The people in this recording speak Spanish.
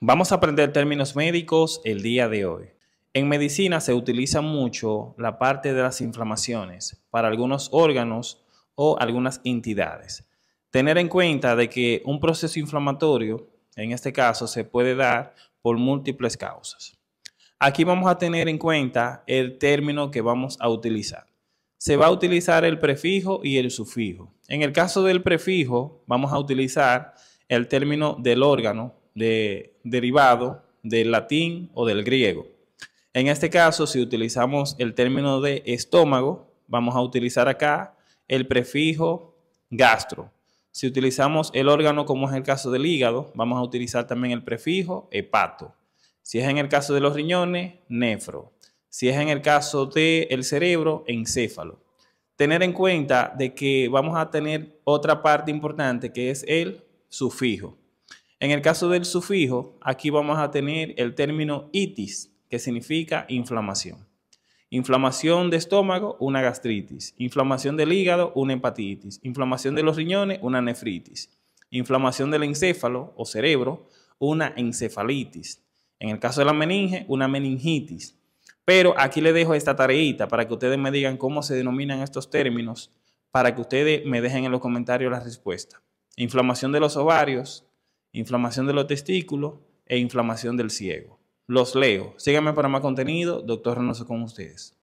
Vamos a aprender términos médicos el día de hoy. En medicina se utiliza mucho la parte de las inflamaciones para algunos órganos o algunas entidades. Tener en cuenta de que un proceso inflamatorio, en este caso, se puede dar por múltiples causas. Aquí vamos a tener en cuenta el término que vamos a utilizar. Se va a utilizar el prefijo y el sufijo. En el caso del prefijo, vamos a utilizar el término del órgano de, derivado del latín o del griego. En este caso, si utilizamos el término de estómago, vamos a utilizar acá el prefijo gastro. Si utilizamos el órgano, como es el caso del hígado, vamos a utilizar también el prefijo hepato. Si es en el caso de los riñones, nefro. Si es en el caso del el cerebro, encéfalo. Tener en cuenta de que vamos a tener otra parte importante que es el sufijo. En el caso del sufijo, aquí vamos a tener el término itis, que significa inflamación. Inflamación de estómago, una gastritis. Inflamación del hígado, una hepatitis. Inflamación de los riñones, una nefritis. Inflamación del encéfalo o cerebro, una encefalitis. En el caso de la meninge, una meningitis. Pero aquí le dejo esta tareita para que ustedes me digan cómo se denominan estos términos, para que ustedes me dejen en los comentarios la respuesta. Inflamación de los ovarios, inflamación de los testículos e inflamación del ciego. Los leo. Síganme para más contenido. Doctor Renoso con ustedes.